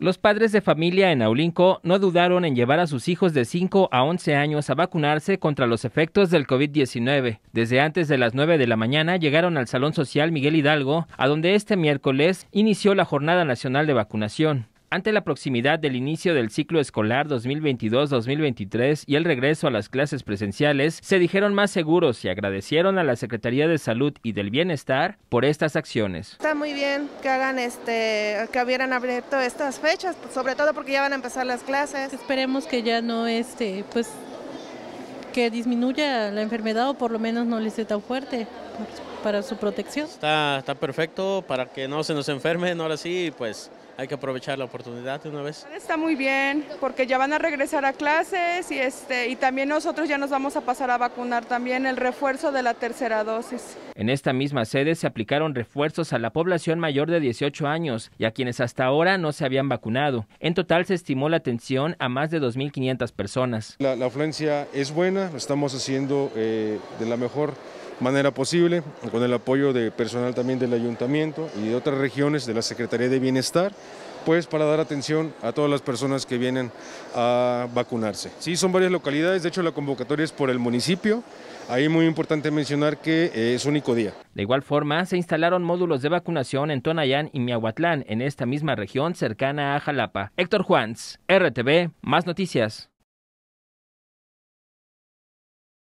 Los padres de familia en Aulinco no dudaron en llevar a sus hijos de 5 a 11 años a vacunarse contra los efectos del COVID-19. Desde antes de las 9 de la mañana llegaron al Salón Social Miguel Hidalgo, a donde este miércoles inició la Jornada Nacional de Vacunación. Ante la proximidad del inicio del ciclo escolar 2022-2023 y el regreso a las clases presenciales, se dijeron más seguros y agradecieron a la Secretaría de Salud y del Bienestar por estas acciones. Está muy bien que hagan este, que hubieran abierto estas fechas, sobre todo porque ya van a empezar las clases. Esperemos que ya no este, pues que disminuya la enfermedad o por lo menos no le esté tan fuerte para su protección. Está, está perfecto para que no se nos enfermen ahora sí, pues hay que aprovechar la oportunidad de una vez. Está muy bien, porque ya van a regresar a clases y, este, y también nosotros ya nos vamos a pasar a vacunar también el refuerzo de la tercera dosis. En esta misma sede se aplicaron refuerzos a la población mayor de 18 años y a quienes hasta ahora no se habían vacunado. En total se estimó la atención a más de 2.500 personas. La, afluencia es buena, lo estamos haciendo eh, de la mejor manera posible, con el apoyo de personal también del ayuntamiento y de otras regiones de la Secretaría de Bienestar, pues para dar atención a todas las personas que vienen a vacunarse. Sí, son varias localidades, de hecho la convocatoria es por el municipio, ahí muy importante mencionar que eh, es único día. De igual forma, se instalaron módulos de vacunación en Tonayán y Miahuatlán, en esta misma región cercana a Jalapa. Héctor Juans, RTV, más noticias.